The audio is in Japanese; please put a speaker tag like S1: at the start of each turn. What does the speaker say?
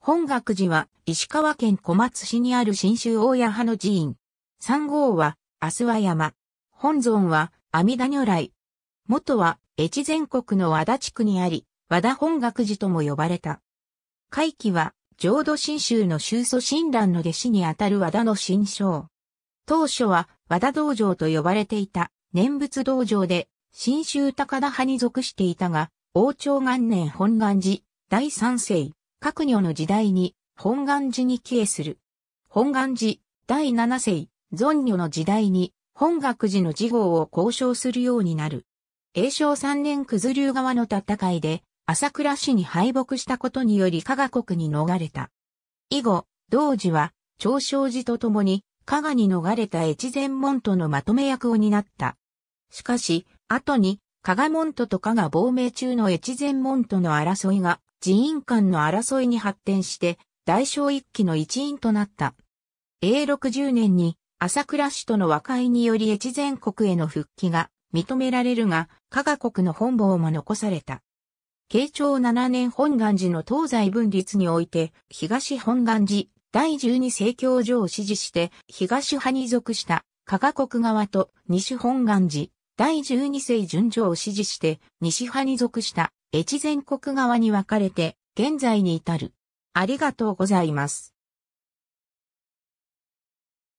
S1: 本学寺は石川県小松市にある新州大谷派の寺院。三号は阿諏訪山。本尊は阿弥陀如来。元は越前国の和田地区にあり、和田本学寺とも呼ばれた。会期は浄土真宗の宗祖親鸞の弟子にあたる和田の新章。当初は和田道場と呼ばれていた念仏道場で新州高田派に属していたが、王朝元年本願寺第三世。各女の時代に、本願寺に帰依する。本願寺、第七世、尊女の時代に、本学寺の事号を交渉するようになる。永正三年九流川の戦いで、朝倉氏に敗北したことにより加賀国に逃れた。以後、同時は、長生寺と共に、加賀に逃れた越前門徒のまとめ役を担った。しかし、後に、加賀門徒と加賀亡命中の越前門徒の争いが寺院間の争いに発展して、大正一期の一員となった。永禄10年に、朝倉氏との和解により越前国への復帰が認められるが、加賀国の本望も残された。慶長7年本願寺の東西分立において、東本願寺第12世教所を支持して、東派に属した加賀国側と西本願寺第12世順序を支持して、西派に属した越前国側に分かれて現在に至る。ありがとうございます。